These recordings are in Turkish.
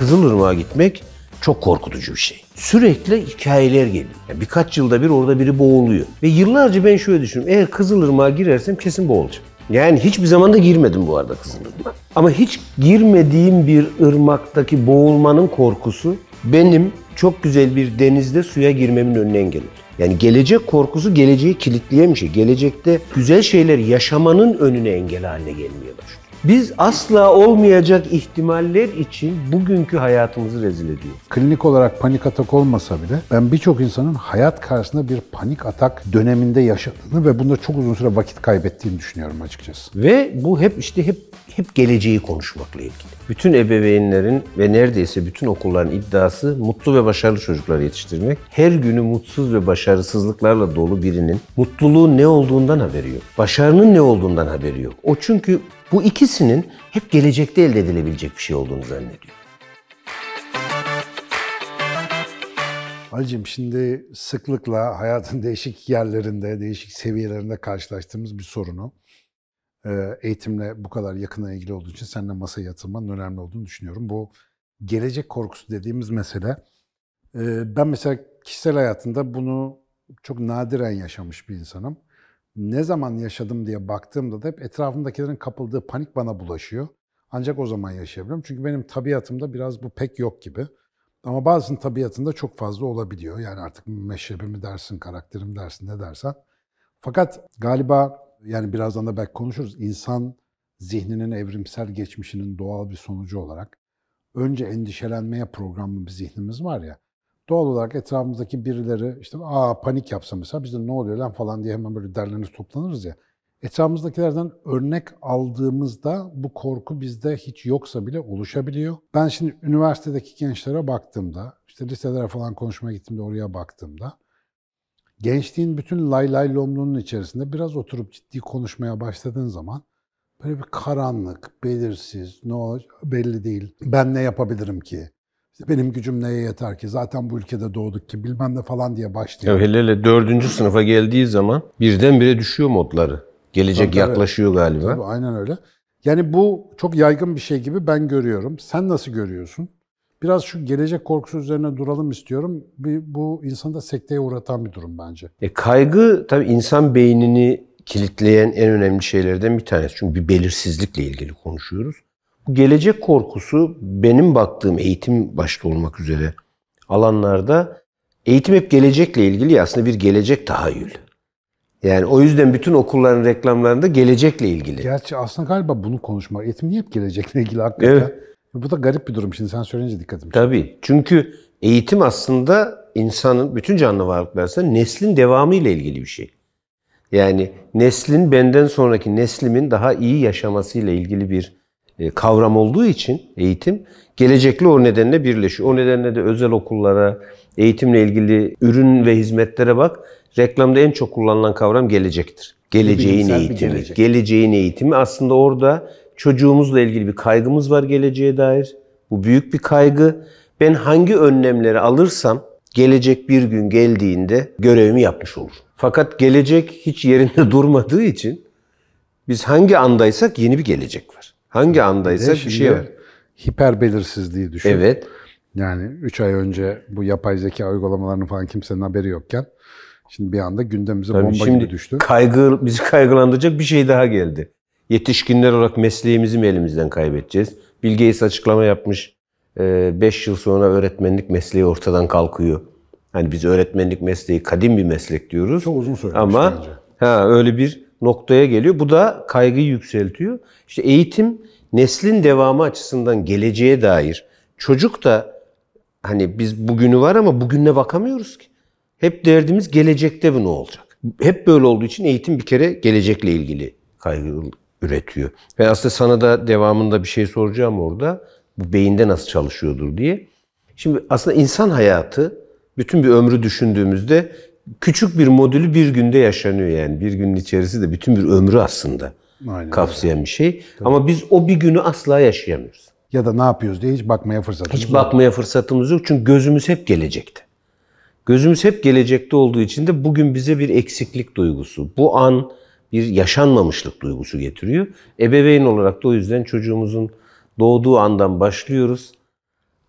Kızılırmak'a gitmek çok korkutucu bir şey. Sürekli hikayeler geliyor. Yani birkaç yılda bir orada biri boğuluyor. Ve yıllarca ben şöyle düşünüyorum. Eğer Kızılırmak'a girersem kesin boğulacağım. Yani hiçbir zaman da girmedim bu arada Kızılırmak. Ama hiç girmediğim bir ırmaktaki boğulmanın korkusu benim çok güzel bir denizde suya girmemin önüne engel olur. Yani gelecek korkusu geleceği kilitleyen bir şey. Gelecekte güzel şeyler yaşamanın önüne engel haline gelmiyorlar. Biz asla olmayacak ihtimaller için bugünkü hayatımızı rezil ediyor. Klinik olarak panik atak olmasa bile ben birçok insanın hayat karşısında bir panik atak döneminde yaşadığını ve bunda çok uzun süre vakit kaybettiğini düşünüyorum açıkçası. Ve bu hep işte hep hep geleceği konuşmakla ilgili. Bütün ebeveynlerin ve neredeyse bütün okulların iddiası mutlu ve başarılı çocuklar yetiştirmek. Her günü mutsuz ve başarısızlıklarla dolu birinin mutluluğun ne olduğundan haberi yok. Başarının ne olduğundan haberi yok. O çünkü bu ikisinin hep gelecekte elde edilebilecek bir şey olduğunu zannediyor. Halicim şimdi sıklıkla hayatın değişik yerlerinde, değişik seviyelerinde karşılaştığımız bir sorunu e, eğitimle bu kadar yakına ilgili olduğu için seninle masaya yatırmanın önemli olduğunu düşünüyorum. Bu gelecek korkusu dediğimiz mesele. E, ben mesela kişisel hayatında bunu çok nadiren yaşamış bir insanım ne zaman yaşadım diye baktığımda da hep etrafımdakilerin kapıldığı panik bana bulaşıyor. Ancak o zaman yaşayabilirim. Çünkü benim tabiatımda biraz bu pek yok gibi. Ama bazısının tabiatında çok fazla olabiliyor. Yani artık meşrebimi dersin, karakterim dersin ne dersen. Fakat galiba yani birazdan da belki konuşuruz. İnsan zihninin evrimsel geçmişinin doğal bir sonucu olarak önce endişelenmeye programlı bir zihnimiz var ya. Doğal olarak etrafımızdaki birileri işte aa panik yapsa mesela biz de ne oluyor lan falan diye hemen böyle derleriniz toplanırız ya. Etrafımızdakilerden örnek aldığımızda bu korku bizde hiç yoksa bile oluşabiliyor. Ben şimdi üniversitedeki gençlere baktığımda, işte liselere falan konuşmaya gittiğimde oraya baktığımda gençliğin bütün lay lay lomluğunun içerisinde biraz oturup ciddi konuşmaya başladığın zaman böyle bir karanlık, belirsiz, ne olacak belli değil, ben ne yapabilirim ki? İşte benim gücüm neye yeter ki? Zaten bu ülkede doğduk ki bilmem ne falan diye başlıyor. Ya hele hele dördüncü sınıfa geldiği zaman birdenbire düşüyor modları. Gelecek tabii, yaklaşıyor galiba. Tabii, aynen öyle. Yani bu çok yaygın bir şey gibi ben görüyorum. Sen nasıl görüyorsun? Biraz şu gelecek korkusu üzerine duralım istiyorum. Bir, bu insanı da sekteye uğratan bir durum bence. E, kaygı tabii insan beynini kilitleyen en önemli şeylerden bir tanesi. Çünkü bir belirsizlikle ilgili konuşuyoruz gelecek korkusu benim baktığım eğitim başta olmak üzere alanlarda eğitim hep gelecekle ilgili aslında bir gelecek tahayyül. Yani o yüzden bütün okulların reklamlarında gelecekle ilgili. Gerçi aslında galiba bunu konuşmak. Eğitim niye hep gelecekle ilgili hakikaten? Evet. Bu da garip bir durum. Şimdi sen söyleyince dikkatim çekti. Tabii. Çünkü eğitim aslında insanın, bütün canlı varlıklar neslin devamı ile ilgili bir şey. Yani neslin benden sonraki neslimin daha iyi yaşaması ile ilgili bir e, kavram olduğu için eğitim gelecekli o nedenle birleşiyor. O nedenle de özel okullara, eğitimle ilgili ürün ve hizmetlere bak. Reklamda en çok kullanılan kavram gelecektir. Geleceğin eğitimi. Gelecek. Geleceğin eğitimi aslında orada çocuğumuzla ilgili bir kaygımız var geleceğe dair. Bu büyük bir kaygı. Ben hangi önlemleri alırsam gelecek bir gün geldiğinde görevimi yapmış olur. Fakat gelecek hiç yerinde durmadığı için biz hangi andaysak yeni bir gelecek var. Hangi andaysa bir, bir şey var. Hiper belirsizliği düşün. Evet. Yani 3 ay önce bu yapay zeka uygulamalarının falan kimsenin haberi yokken şimdi bir anda gündemimize Tabii bomba şimdi gibi düştü. Kaygı, bizi kaygılandıracak bir şey daha geldi. Yetişkinler olarak mesleğimizi mi elimizden kaybedeceğiz? Bill Gates açıklama yapmış. 5 e, yıl sonra öğretmenlik mesleği ortadan kalkıyor. Hani biz öğretmenlik mesleği kadim bir meslek diyoruz. Çok uzun süre. Ama bence. ha öyle bir noktaya geliyor. Bu da kaygı yükseltiyor. İşte eğitim neslin devamı açısından geleceğe dair çocuk da hani biz bugünü var ama bugünle bakamıyoruz ki. Hep derdimiz gelecekte bu ne olacak? Hep böyle olduğu için eğitim bir kere gelecekle ilgili kaygı üretiyor. Ve aslında sana da devamında bir şey soracağım orada. Bu beyinde nasıl çalışıyordur diye. Şimdi aslında insan hayatı bütün bir ömrü düşündüğümüzde küçük bir modülü bir günde yaşanıyor yani. Bir günün içerisi de bütün bir ömrü aslında Aynen, kapsayan öyle. bir şey. Tabii. Ama biz o bir günü asla yaşayamıyoruz. Ya da ne yapıyoruz diye hiç bakmaya fırsatımız yok. Hiç bakmaya fırsatımız yok çünkü gözümüz hep gelecekte. Gözümüz hep gelecekte olduğu için de bugün bize bir eksiklik duygusu, bu an bir yaşanmamışlık duygusu getiriyor. Ebeveyn olarak da o yüzden çocuğumuzun doğduğu andan başlıyoruz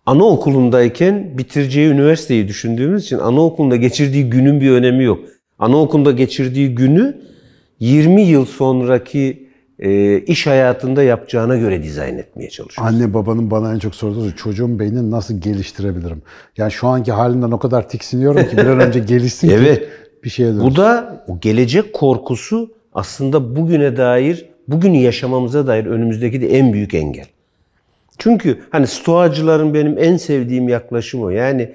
anaokulundayken bitireceği üniversiteyi düşündüğümüz için anaokulunda geçirdiği günün bir önemi yok. Anaokulunda geçirdiği günü 20 yıl sonraki e, iş hayatında yapacağına göre dizayn etmeye çalışıyoruz. Anne babanın bana en çok sorduğu çocuğun beynini nasıl geliştirebilirim? Yani şu anki halinden o kadar tiksiniyorum ki bir an önce gelişsin evet. ki bir şeye dönüşsün. Bu da o gelecek korkusu aslında bugüne dair, bugünü yaşamamıza dair önümüzdeki de en büyük engel. Çünkü hani stoacıların benim en sevdiğim yaklaşımı yani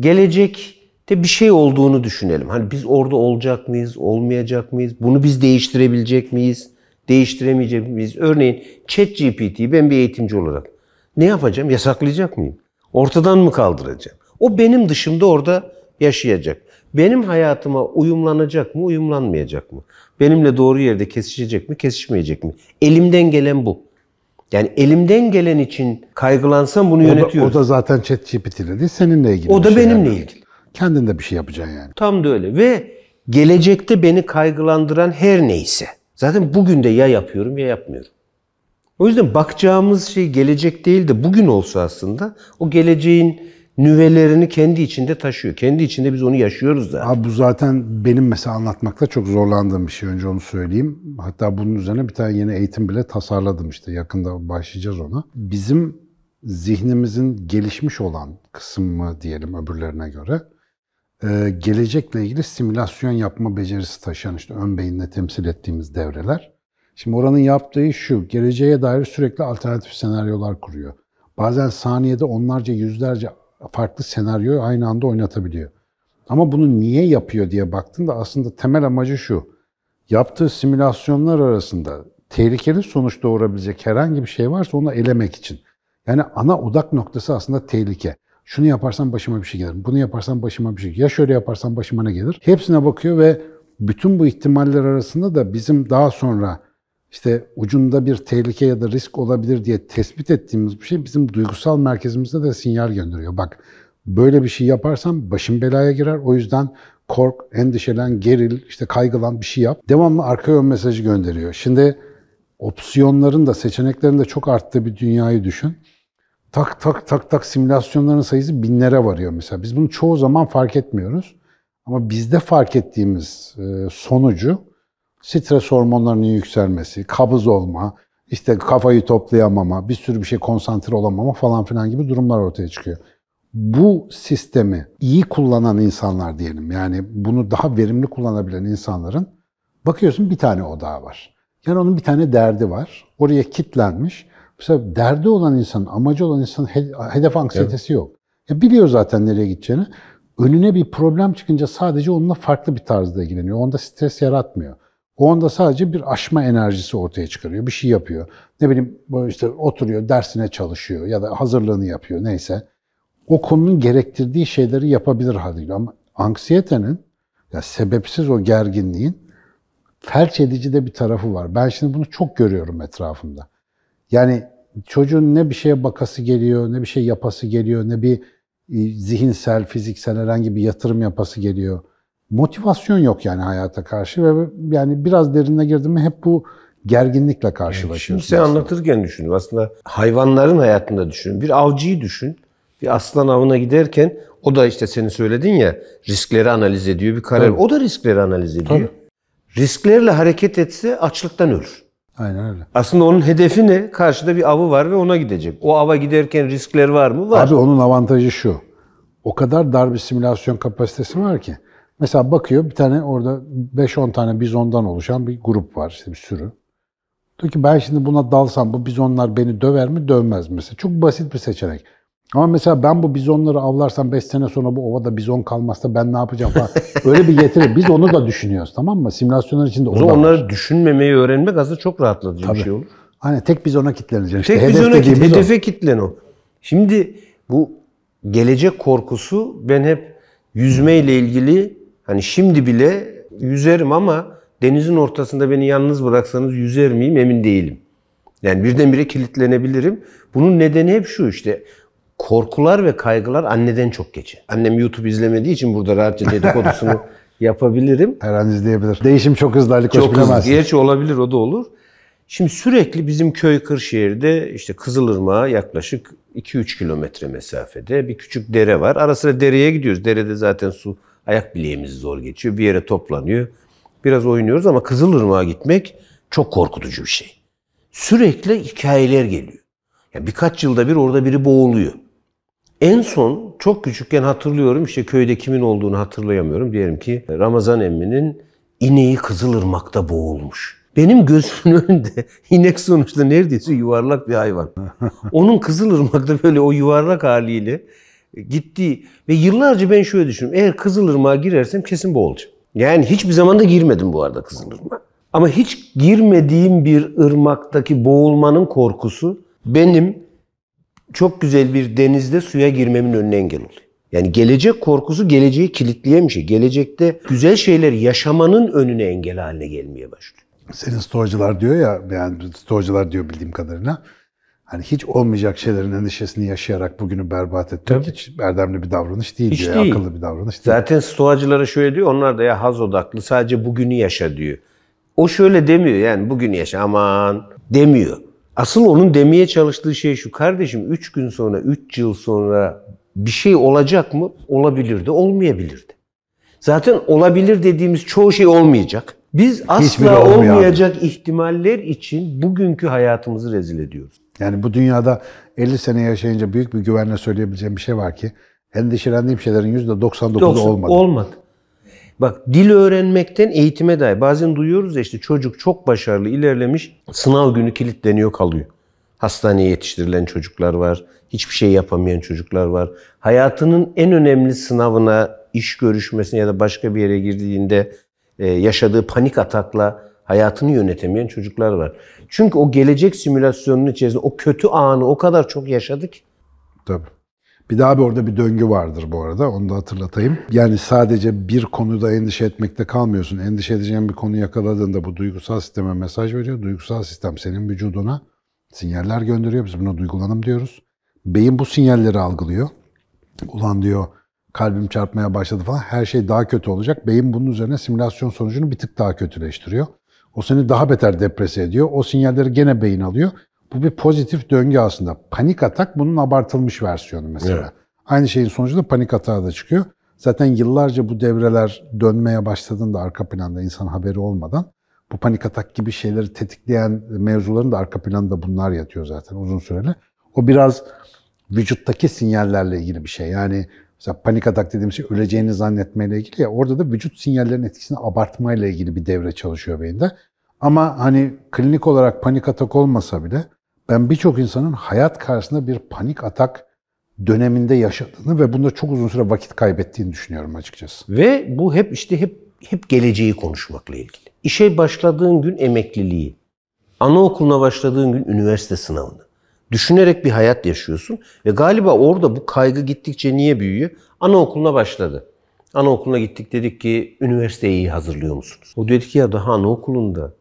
gelecekte bir şey olduğunu düşünelim. Hani biz orada olacak mıyız, olmayacak mıyız? Bunu biz değiştirebilecek miyiz, değiştiremeyecek miyiz? Örneğin ChatGPT'yi ben bir eğitimci olarak ne yapacağım? Yasaklayacak mıyım? Ortadan mı kaldıracağım? O benim dışımda orada yaşayacak. Benim hayatıma uyumlanacak mı, uyumlanmayacak mı? Benimle doğru yerde kesişecek mi, kesişmeyecek mi? Elimden gelen bu. Yani elimden gelen için kaygılansam bunu o yönetiyorum. o da zaten chat GPT'yle değil, seninle ilgili. O da şey benimle yani. ilgili. Kendin de bir şey yapacaksın yani. Tam da öyle ve gelecekte beni kaygılandıran her neyse. Zaten bugün de ya yapıyorum ya yapmıyorum. O yüzden bakacağımız şey gelecek değil de bugün olsa aslında o geleceğin nüvelerini kendi içinde taşıyor. Kendi içinde biz onu yaşıyoruz da. Abi bu zaten benim mesela anlatmakta çok zorlandığım bir şey. Önce onu söyleyeyim. Hatta bunun üzerine bir tane yeni eğitim bile tasarladım işte. Yakında başlayacağız ona. Bizim zihnimizin gelişmiş olan kısmı diyelim öbürlerine göre e, gelecekle ilgili simülasyon yapma becerisi taşıyan işte ön beyinle temsil ettiğimiz devreler. Şimdi oranın yaptığı şu, geleceğe dair sürekli alternatif senaryolar kuruyor. Bazen saniyede onlarca, yüzlerce farklı senaryoyu aynı anda oynatabiliyor. Ama bunu niye yapıyor diye baktığında aslında temel amacı şu. Yaptığı simülasyonlar arasında tehlikeli sonuç doğurabilecek herhangi bir şey varsa onu elemek için. Yani ana odak noktası aslında tehlike. Şunu yaparsam başıma bir şey gelir. Bunu yaparsam başıma bir şey. Ya şöyle yaparsam başıma ne gelir? Hepsine bakıyor ve bütün bu ihtimaller arasında da bizim daha sonra işte ucunda bir tehlike ya da risk olabilir diye tespit ettiğimiz bir şey bizim duygusal merkezimize de sinyal gönderiyor. Bak böyle bir şey yaparsam başım belaya girer. O yüzden kork, endişelen, geril, işte kaygılan bir şey yap. Devamlı arka yön mesajı gönderiyor. Şimdi opsiyonların da seçeneklerin de çok arttığı bir dünyayı düşün. Tak tak tak tak simülasyonların sayısı binlere varıyor mesela. Biz bunu çoğu zaman fark etmiyoruz. Ama bizde fark ettiğimiz e, sonucu stres hormonlarının yükselmesi, kabız olma, işte kafayı toplayamama, bir sürü bir şey konsantre olamama falan filan gibi durumlar ortaya çıkıyor. Bu sistemi iyi kullanan insanlar diyelim yani bunu daha verimli kullanabilen insanların bakıyorsun bir tane odağı var. Yani onun bir tane derdi var. Oraya kitlenmiş. Mesela derdi olan insan, amacı olan insan hedef anksiyetesi evet. yok. Ya biliyor zaten nereye gideceğini. Önüne bir problem çıkınca sadece onunla farklı bir tarzda ilgileniyor. Onda stres yaratmıyor. O anda sadece bir aşma enerjisi ortaya çıkarıyor. Bir şey yapıyor. Ne bileyim işte oturuyor, dersine çalışıyor ya da hazırlığını yapıyor neyse. O konunun gerektirdiği şeyleri yapabilir haliyle ama anksiyetenin ya sebepsiz o gerginliğin felç edici de bir tarafı var. Ben şimdi bunu çok görüyorum etrafımda. Yani çocuğun ne bir şeye bakası geliyor, ne bir şey yapası geliyor, ne bir e, zihinsel, fiziksel herhangi bir yatırım yapası geliyor motivasyon yok yani hayata karşı ve yani biraz derine girdim hep bu gerginlikle karşılaşıyorsun. Şimdi sen anlatırken düşünün aslında hayvanların hayatında düşünün. Bir avcıyı düşün. Bir aslan avına giderken o da işte seni söyledin ya riskleri analiz ediyor bir karar. Tabii. O da riskleri analiz ediyor. Tabii. Risklerle hareket etse açlıktan ölür. Aynen öyle. Aslında onun hedefi ne? Karşıda bir avı var ve ona gidecek. O ava giderken riskler var mı? Var. Abi onun avantajı şu. O kadar dar bir simülasyon kapasitesi var ki. Mesela bakıyor bir tane orada 5-10 tane bizondan oluşan bir grup var işte bir sürü. Diyor ki ben şimdi buna dalsam bu bizonlar beni döver mi dövmez mi? Mesela çok basit bir seçenek. Ama mesela ben bu bizonları avlarsam 5 sene sonra bu ovada bizon kalmazsa ben ne yapacağım falan. Öyle bir getiri. Biz onu da düşünüyoruz tamam mı? Simülasyonlar içinde onu onları var. düşünmemeyi öğrenmek aslında çok rahatlatıcı Tabii. bir şey olur. Hani tek bizona kitleneceksin. Tek işte bizona hedef hedefe kitlen o. Şimdi bu gelecek korkusu ben hep yüzmeyle ilgili Hani şimdi bile yüzerim ama denizin ortasında beni yalnız bıraksanız yüzer miyim emin değilim. Yani birdenbire kilitlenebilirim. Bunun nedeni hep şu işte korkular ve kaygılar anneden çok geçe. Annem YouTube izlemediği için burada rahatça dedikodusunu yapabilirim. Her an izleyebilir. Değişim çok hızlı Ali Çok hızlı. Gerçi olabilir o da olur. Şimdi sürekli bizim köy Kırşehir'de işte Kızılırmağa yaklaşık 2-3 kilometre mesafede bir küçük dere var. Ara sıra dereye gidiyoruz. Derede zaten su ayak bileğimiz zor geçiyor. Bir yere toplanıyor. Biraz oynuyoruz ama Kızılırmak'a gitmek çok korkutucu bir şey. Sürekli hikayeler geliyor. Yani birkaç yılda bir orada biri boğuluyor. En son çok küçükken hatırlıyorum işte köyde kimin olduğunu hatırlayamıyorum. Diyelim ki Ramazan emminin ineği Kızılırmak'ta boğulmuş. Benim gözümün önünde inek sonuçta neredeyse yuvarlak bir hayvan. Onun Kızılırmak'ta böyle o yuvarlak haliyle gittiği ve yıllarca ben şöyle düşünüyorum Eğer Kızılırmak'a girersem kesin bu Yani hiçbir zaman da girmedim bu arada Kızılırmak'a. Ama hiç girmediğim bir ırmaktaki boğulmanın korkusu benim çok güzel bir denizde suya girmemin önüne engel oluyor. Yani gelecek korkusu geleceği kilitleyen bir şey. Gelecekte güzel şeyler yaşamanın önüne engel haline gelmeye başlıyor. Senin stoğacılar diyor ya, yani stoğacılar diyor bildiğim kadarıyla hani hiç olmayacak şeylerin endişesini yaşayarak bugünü berbat etmek Tabii. hiç erdemli bir davranış değil hiç diyor. Değil. Akıllı bir davranış değil. Zaten stoacılara şöyle diyor. Onlar da ya haz odaklı sadece bugünü yaşa diyor. O şöyle demiyor yani bugünü yaşa aman demiyor. Asıl onun demeye çalıştığı şey şu kardeşim 3 gün sonra 3 yıl sonra bir şey olacak mı? Olabilirdi, olmayabilirdi. Zaten olabilir dediğimiz çoğu şey olmayacak. Biz asla olmayacak ihtimaller için bugünkü hayatımızı rezil ediyoruz. Yani bu dünyada 50 sene yaşayınca büyük bir güvenle söyleyebileceğim bir şey var ki endişelendiğim şeylerin %99'u olmadı. Olmadı. Bak dil öğrenmekten eğitime dair. Bazen duyuyoruz ya işte çocuk çok başarılı ilerlemiş sınav günü kilitleniyor kalıyor. Hastaneye yetiştirilen çocuklar var. Hiçbir şey yapamayan çocuklar var. Hayatının en önemli sınavına, iş görüşmesine ya da başka bir yere girdiğinde e, yaşadığı panik atakla hayatını yönetemeyen çocuklar var. Çünkü o gelecek simülasyonunun içerisinde o kötü anı o kadar çok yaşadık. Tabii. Bir daha bir orada bir döngü vardır bu arada. Onu da hatırlatayım. Yani sadece bir konuda endişe etmekte kalmıyorsun. Endişe edeceğin bir konu yakaladığında bu duygusal sisteme mesaj veriyor. Duygusal sistem senin vücuduna sinyaller gönderiyor. Biz buna duygulanım diyoruz. Beyin bu sinyalleri algılıyor. Ulan diyor kalbim çarpmaya başladı falan. Her şey daha kötü olacak. Beyin bunun üzerine simülasyon sonucunu bir tık daha kötüleştiriyor. O seni daha beter deprese ediyor. O sinyalleri gene beyin alıyor. Bu bir pozitif döngü aslında. Panik atak bunun abartılmış versiyonu mesela. Evet. Aynı şeyin sonucunda panik atağı da çıkıyor. Zaten yıllarca bu devreler dönmeye başladığında arka planda insan haberi olmadan bu panik atak gibi şeyleri tetikleyen mevzuların da arka planda bunlar yatıyor zaten uzun süreli. O biraz vücuttaki sinyallerle ilgili bir şey. Yani Mesela panik atak dediğimiz şey öleceğini zannetmeyle ilgili ya orada da vücut sinyallerinin etkisini abartmayla ilgili bir devre çalışıyor beyinde. Ama hani klinik olarak panik atak olmasa bile ben birçok insanın hayat karşısında bir panik atak döneminde yaşadığını ve bunda çok uzun süre vakit kaybettiğini düşünüyorum açıkçası. Ve bu hep işte hep hep geleceği konuşmakla ilgili. İşe başladığın gün emekliliği, anaokuluna başladığın gün üniversite sınavını, Düşünerek bir hayat yaşıyorsun ve galiba orada bu kaygı gittikçe niye büyüyor? Anaokuluna başladı. Anaokuluna gittik dedik ki üniversiteyi iyi hazırlıyor musunuz? O dedi ki ya daha anaokulunda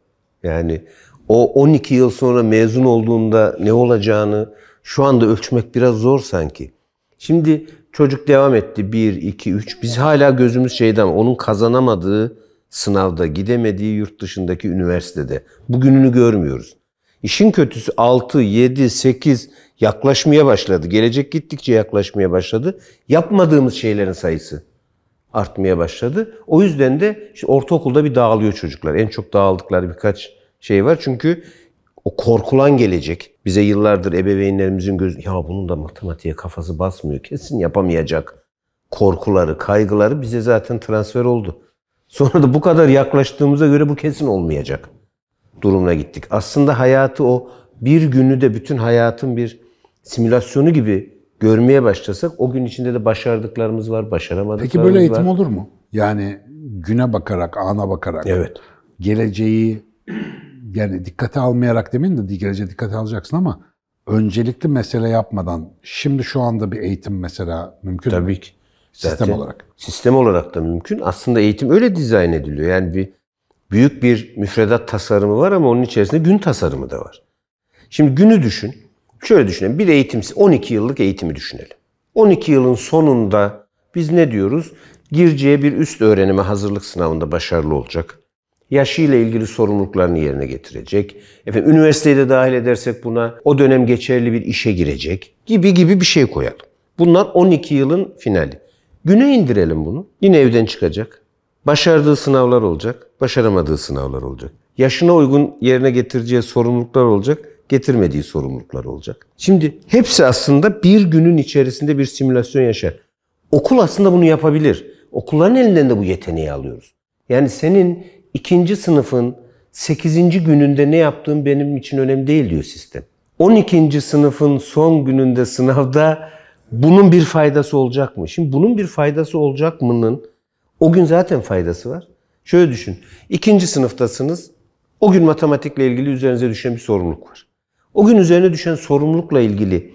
yani o 12 yıl sonra mezun olduğunda ne olacağını şu anda ölçmek biraz zor sanki. Şimdi çocuk devam etti 1, 2, 3. Biz hala gözümüz şeyden onun kazanamadığı sınavda, gidemediği yurt dışındaki üniversitede. Bugününü görmüyoruz. İşin kötüsü 6, 7, 8 yaklaşmaya başladı. Gelecek gittikçe yaklaşmaya başladı. Yapmadığımız şeylerin sayısı artmaya başladı. O yüzden de işte ortaokulda bir dağılıyor çocuklar. En çok dağıldıkları birkaç şey var. Çünkü o korkulan gelecek. Bize yıllardır ebeveynlerimizin göz ya bunun da matematiğe kafası basmıyor. Kesin yapamayacak. Korkuları, kaygıları bize zaten transfer oldu. Sonra da bu kadar yaklaştığımıza göre bu kesin olmayacak durumuna gittik. Aslında hayatı o bir günü de bütün hayatın bir simülasyonu gibi görmeye başlasak o gün içinde de başardıklarımız var, başaramadıklarımız var. Peki böyle eğitim var. olur mu? Yani güne bakarak, ana bakarak. Evet. Geleceği yani dikkate almayarak demin de geleceğe dikkate alacaksın ama öncelikli mesele yapmadan şimdi şu anda bir eğitim mesela mümkün Tabii mü? ki. Sistem Zaten olarak. Sistem olarak da mümkün. Aslında eğitim öyle dizayn ediliyor. Yani bir büyük bir müfredat tasarımı var ama onun içerisinde gün tasarımı da var. Şimdi günü düşün. Şöyle düşünelim. Bir eğitim, 12 yıllık eğitimi düşünelim. 12 yılın sonunda biz ne diyoruz? Gireceği bir üst öğrenime hazırlık sınavında başarılı olacak. Yaşıyla ilgili sorumluluklarını yerine getirecek. Efendim üniversiteyi de dahil edersek buna o dönem geçerli bir işe girecek gibi gibi bir şey koyalım. Bunlar 12 yılın finali. Güne indirelim bunu. Yine evden çıkacak. Başardığı sınavlar olacak, başaramadığı sınavlar olacak. Yaşına uygun yerine getireceği sorumluluklar olacak, getirmediği sorumluluklar olacak. Şimdi hepsi aslında bir günün içerisinde bir simülasyon yaşar. Okul aslında bunu yapabilir. Okulların elinden de bu yeteneği alıyoruz. Yani senin ikinci sınıfın 8. gününde ne yaptığın benim için önemli değil diyor sistem. 12. sınıfın son gününde sınavda bunun bir faydası olacak mı? Şimdi bunun bir faydası olacak mı'nın o gün zaten faydası var. Şöyle düşün. İkinci sınıftasınız. O gün matematikle ilgili üzerinize düşen bir sorumluluk var. O gün üzerine düşen sorumlulukla ilgili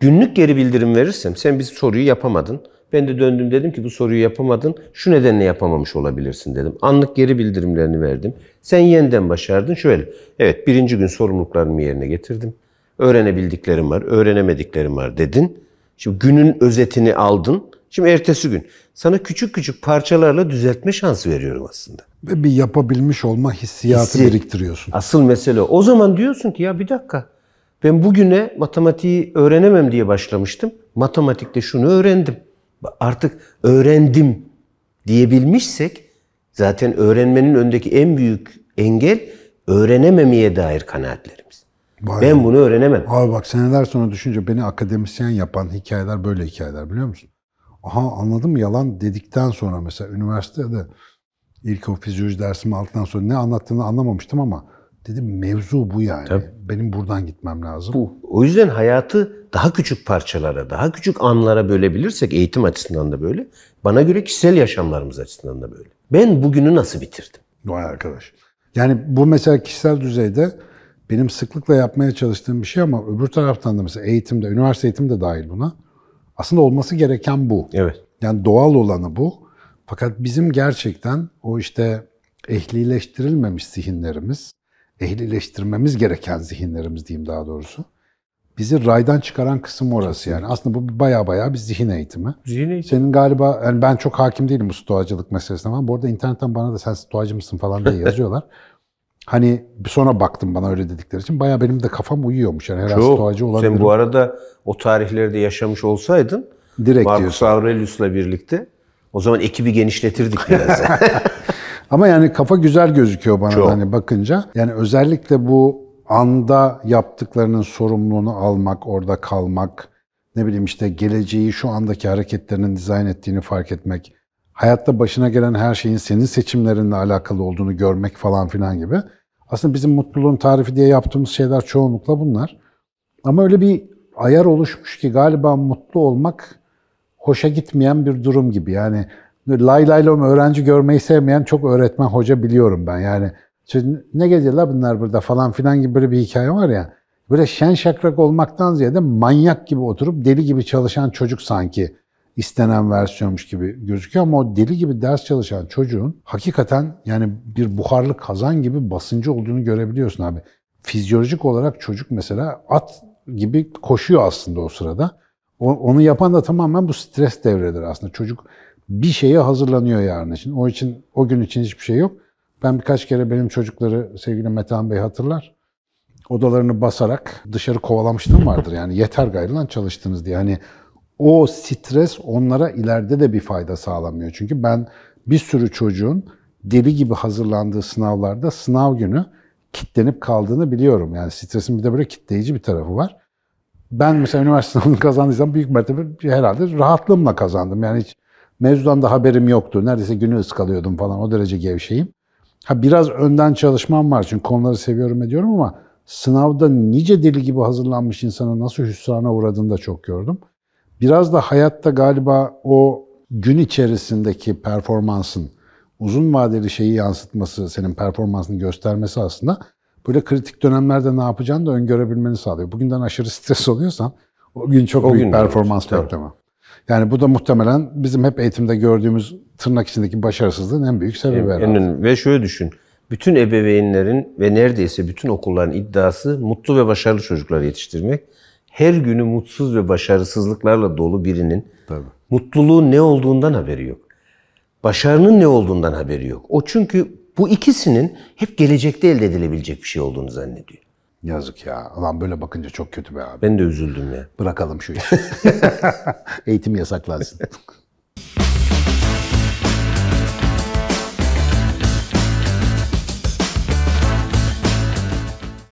günlük geri bildirim verirsem sen bir soruyu yapamadın. Ben de döndüm dedim ki bu soruyu yapamadın. Şu nedenle yapamamış olabilirsin dedim. Anlık geri bildirimlerini verdim. Sen yeniden başardın. Şöyle. Evet birinci gün sorumluluklarımı yerine getirdim. Öğrenebildiklerim var, öğrenemediklerim var dedin. Şimdi günün özetini aldın. Şimdi ertesi gün sana küçük küçük parçalarla düzeltme şansı veriyorum aslında. Ve bir yapabilmiş olma hissiyatı Hissi, biriktiriyorsun. Asıl mesele o. zaman diyorsun ki ya bir dakika ben bugüne matematiği öğrenemem diye başlamıştım. Matematikte şunu öğrendim. Artık öğrendim diyebilmişsek zaten öğrenmenin öndeki en büyük engel öğrenememeye dair kanaatlerimiz. Vay ben bunu öğrenemem. Abi bak seneler sonra düşünce beni akademisyen yapan hikayeler böyle hikayeler biliyor musun? aha anladım yalan dedikten sonra mesela üniversitede ilk o fizyoloji dersimi aldıktan sonra ne anlattığını anlamamıştım ama dedim mevzu bu yani. Tabii. Benim buradan gitmem lazım. Bu. O yüzden hayatı daha küçük parçalara, daha küçük anlara bölebilirsek eğitim açısından da böyle. Bana göre kişisel yaşamlarımız açısından da böyle. Ben bugünü nasıl bitirdim? Vay arkadaş. Yani bu mesela kişisel düzeyde benim sıklıkla yapmaya çalıştığım bir şey ama öbür taraftan da mesela eğitimde, üniversite eğitimi de dahil buna. Aslında olması gereken bu. Evet. Yani doğal olanı bu. Fakat bizim gerçekten o işte ehlileştirilmemiş zihinlerimiz, ehlileştirmemiz gereken zihinlerimiz diyeyim daha doğrusu. Bizi raydan çıkaran kısım orası yani. Aslında bu baya baya bir zihin eğitimi. Zihin eğitimi. Senin galiba, yani ben çok hakim değilim bu stoğacılık meselesine ama bu arada internetten bana da sen stoğacı mısın falan diye yazıyorlar. Hani sonra baktım bana öyle dedikleri için bayağı benim de kafam uyuyormuş. Yani her Çok. olabilirim. Sen bu arada o tarihlerde yaşamış olsaydın Direkt Marcus diyorsun. Aurelius'la birlikte o zaman ekibi genişletirdik biraz. Ama yani kafa güzel gözüküyor bana Çok. hani bakınca. Yani özellikle bu anda yaptıklarının sorumluluğunu almak, orada kalmak, ne bileyim işte geleceği şu andaki hareketlerinin dizayn ettiğini fark etmek hayatta başına gelen her şeyin senin seçimlerinle alakalı olduğunu görmek falan filan gibi. Aslında bizim mutluluğun tarifi diye yaptığımız şeyler çoğunlukla bunlar. Ama öyle bir ayar oluşmuş ki galiba mutlu olmak hoşa gitmeyen bir durum gibi. Yani lay lay lom öğrenci görmeyi sevmeyen çok öğretmen hoca biliyorum ben. Yani ne geziyorlar bunlar burada falan filan gibi böyle bir hikaye var ya. Böyle şen şakrak olmaktan ziyade manyak gibi oturup deli gibi çalışan çocuk sanki istenen versiyonmuş gibi gözüküyor ama o deli gibi ders çalışan çocuğun hakikaten yani bir buharlı kazan gibi basıncı olduğunu görebiliyorsun abi. Fizyolojik olarak çocuk mesela at gibi koşuyor aslında o sırada. Onu yapan da tamamen bu stres devredir aslında. Çocuk bir şeye hazırlanıyor yarın için. O için o gün için hiçbir şey yok. Ben birkaç kere benim çocukları sevgili Metehan Bey hatırlar. Odalarını basarak dışarı kovalamıştım vardır. Yani yeter gayrı lan çalıştınız diye. Hani o stres onlara ileride de bir fayda sağlamıyor. Çünkü ben bir sürü çocuğun deli gibi hazırlandığı sınavlarda sınav günü kitlenip kaldığını biliyorum. Yani stresin bir de böyle kitleyici bir tarafı var. Ben mesela üniversite sınavını kazandıysam büyük mertebe herhalde rahatlığımla kazandım. Yani hiç mevzudan da haberim yoktu. Neredeyse günü ıskalıyordum falan o derece gevşeyim. Ha biraz önden çalışmam var çünkü konuları seviyorum ediyorum ama sınavda nice deli gibi hazırlanmış insanı nasıl hüsrana uğradığını da çok gördüm. Biraz da hayatta galiba o gün içerisindeki performansın uzun vadeli şeyi yansıtması, senin performansını göstermesi aslında böyle kritik dönemlerde ne yapacağını da öngörebilmeni sağlıyor. Bugünden aşırı stres oluyorsan o gün çok o büyük gün performans bekleme. Yani bu da muhtemelen bizim hep eğitimde gördüğümüz tırnak içindeki başarısızlığın en büyük sebebi. En, en ve şöyle düşün. Bütün ebeveynlerin ve neredeyse bütün okulların iddiası mutlu ve başarılı çocuklar yetiştirmek her günü mutsuz ve başarısızlıklarla dolu birinin Tabii. mutluluğun ne olduğundan haberi yok. Başarının ne olduğundan haberi yok. O çünkü bu ikisinin hep gelecekte elde edilebilecek bir şey olduğunu zannediyor. Yazık ya. Lan böyle bakınca çok kötü be abi. Ben de üzüldüm ya. Bırakalım şu işi. Eğitim yasaklansın.